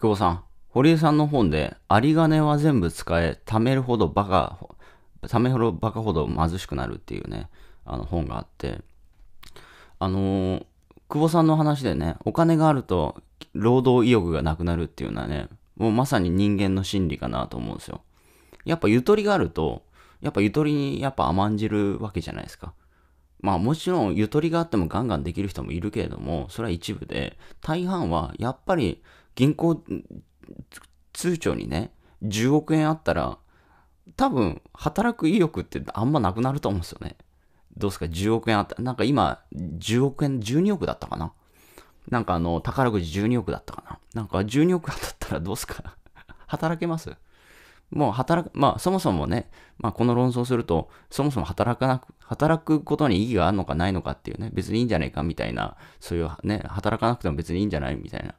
久保さん、堀江さんの本で、有り金は全部使え、貯めるほどバカ、貯めるバカほど貧しくなるっていうね、あの本があって、あのー、久保さんの話でね、お金があると労働意欲がなくなるっていうのはね、もうまさに人間の心理かなと思うんですよ。やっぱゆとりがあると、やっぱゆとりにやっぱ甘んじるわけじゃないですか。まあもちろんゆとりがあってもガンガンできる人もいるけれども、それは一部で、大半はやっぱり銀行通帳にね、10億円あったら、多分、働く意欲ってあんまなくなると思うんですよね。どうすか、10億円あった。なんか今、10億円、12億だったかな。なんかあの、宝くじ12億だったかな。なんか12億当たったらどうすか 働けますもう働く、まあそもそもね、まあこの論争すると、そもそも働かなく、働くことに意義があるのかないのかっていうね、別にいいんじゃないかみたいな、そういうね、働かなくても別にいいんじゃないみたいな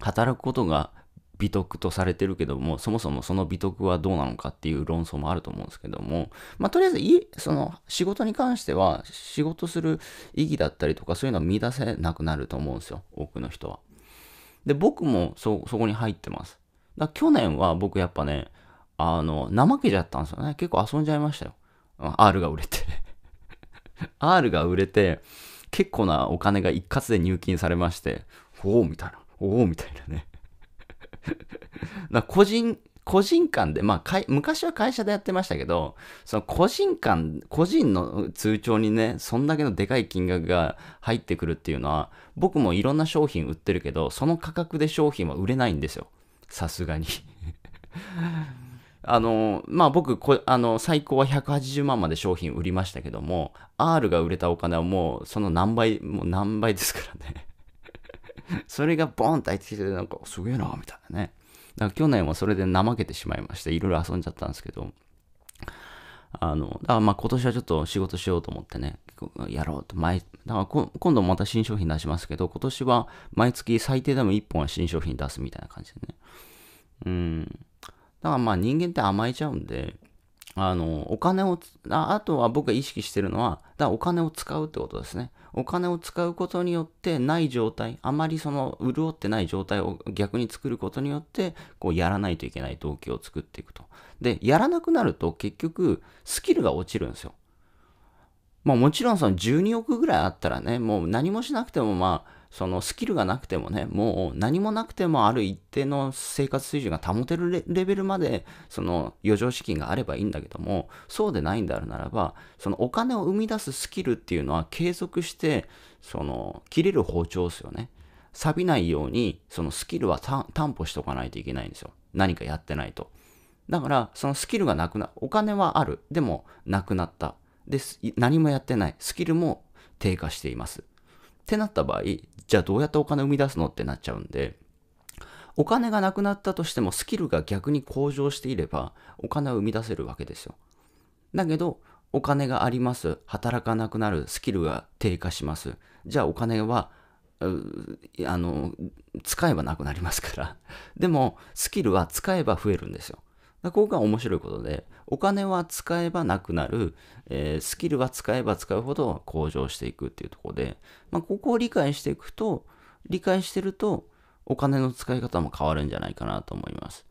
働くことが美徳とされてるけども、そもそもその美徳はどうなのかっていう論争もあると思うんですけども、まあ、とりあえずい、その仕事に関しては、仕事する意義だったりとか、そういうのは見出せなくなると思うんですよ、多くの人は。で、僕もそ、そこに入ってます。だ去年は僕やっぱね、あの、怠けちゃったんですよね。結構遊んじゃいましたよ。R が売れて R が売れて、結構なお金が一括で入金されまして、ほおみたいな。おおみたいなね な個人、個人間で、まあ、昔は会社でやってましたけど、その個人間、個人の通帳にね、そんだけのでかい金額が入ってくるっていうのは、僕もいろんな商品売ってるけど、その価格で商品は売れないんですよ。さすがに あの、まあ、僕、あの、最高は180万まで商品売りましたけども、R が売れたお金はもう、その何倍、もう何倍ですからね それがボンって入ってきて、なんか、すげえな、みたいなね。だから去年はそれで怠けてしまいまして、いろいろ遊んじゃったんですけど、あの、だからまあ今年はちょっと仕事しようと思ってね、やろうと。毎、だから今度また新商品出しますけど、今年は毎月最低でも1本は新商品出すみたいな感じでね。うん。だからまあ人間って甘えちゃうんで、あの、お金をあ、あとは僕が意識してるのは、だお金を使うってことですね。お金を使うことによってない状態、あまりその潤ってない状態を逆に作ることによって、こうやらないといけない動機を作っていくと。で、やらなくなると結局スキルが落ちるんですよ。まあもちろんその12億ぐらいあったらね、もう何もしなくてもまあ、そのスキルがなくてもね、もう何もなくてもある一定の生活水準が保てるレベルまで、その余剰資金があればいいんだけども、そうでないんであるならば、そのお金を生み出すスキルっていうのは継続して、その切れる包丁ですよね。錆びないように、そのスキルは担保しておかないといけないんですよ。何かやってないと。だから、そのスキルがなくな、お金はある。でも、なくなった。です。何もやってない。スキルも低下しています。ってなった場合、じゃあどうやってお金を生み出すのってなっちゃうんで、お金がなくなったとしてもスキルが逆に向上していればお金を生み出せるわけですよ。だけど、お金があります。働かなくなる。スキルが低下します。じゃあお金は、あの、使えばなくなりますから。でも、スキルは使えば増えるんですよ。ここが面白いことで、お金は使えばなくなる、えー、スキルは使えば使うほど向上していくっていうところで、まあ、ここを理解していくと、理解してると、お金の使い方も変わるんじゃないかなと思います。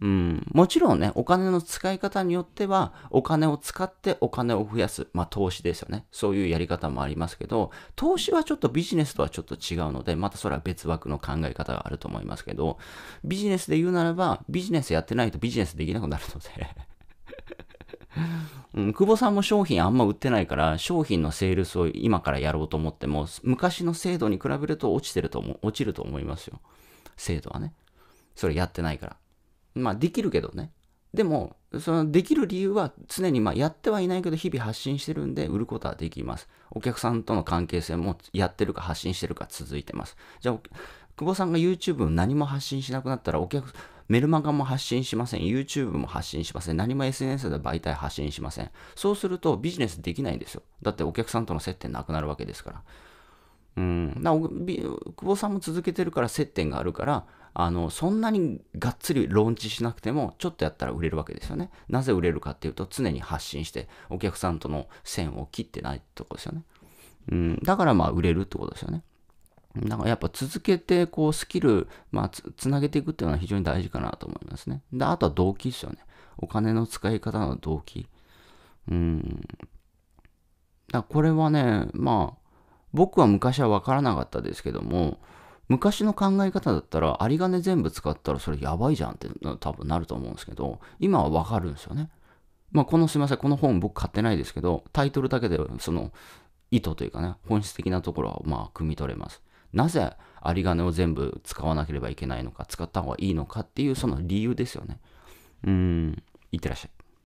うん、もちろんね、お金の使い方によっては、お金を使ってお金を増やす、まあ投資ですよね。そういうやり方もありますけど、投資はちょっとビジネスとはちょっと違うので、またそれは別枠の考え方があると思いますけど、ビジネスで言うならば、ビジネスやってないとビジネスできなくなるので うん、久保さんも商品あんま売ってないから、商品のセールスを今からやろうと思っても、昔の制度に比べると落ちてると思う、落ちると思いますよ。制度はね。それやってないから。まあできるけどね。でも、そのできる理由は常にまあやってはいないけど日々発信してるんで売ることはできます。お客さんとの関係性もやってるか発信してるか続いてます。じゃあ、久保さんが YouTube 何も発信しなくなったらお客、メルマガも発信しません。YouTube も発信しません。何も SNS で媒体発信しません。そうするとビジネスできないんですよ。だってお客さんとの接点なくなるわけですから。うん、だ久保さんも続けてるから接点があるからあのそんなにがっつりローンチしなくてもちょっとやったら売れるわけですよねなぜ売れるかっていうと常に発信してお客さんとの線を切ってないってとこですよね、うん、だからまあ売れるってことですよねだからやっぱ続けてこうスキル、まあつ、つなげていくっていうのは非常に大事かなと思いますねであとは動機ですよねお金の使い方の動機うんだこれはねまあ僕は昔は分からなかったですけども、昔の考え方だったら、有り金全部使ったらそれやばいじゃんって多分なると思うんですけど、今は分かるんですよね。まあ、このすいません、この本僕買ってないですけど、タイトルだけでその意図というかね、本質的なところはまあ、汲み取れます。なぜ有り金を全部使わなければいけないのか、使った方がいいのかっていうその理由ですよね。うん、いってらっしゃい。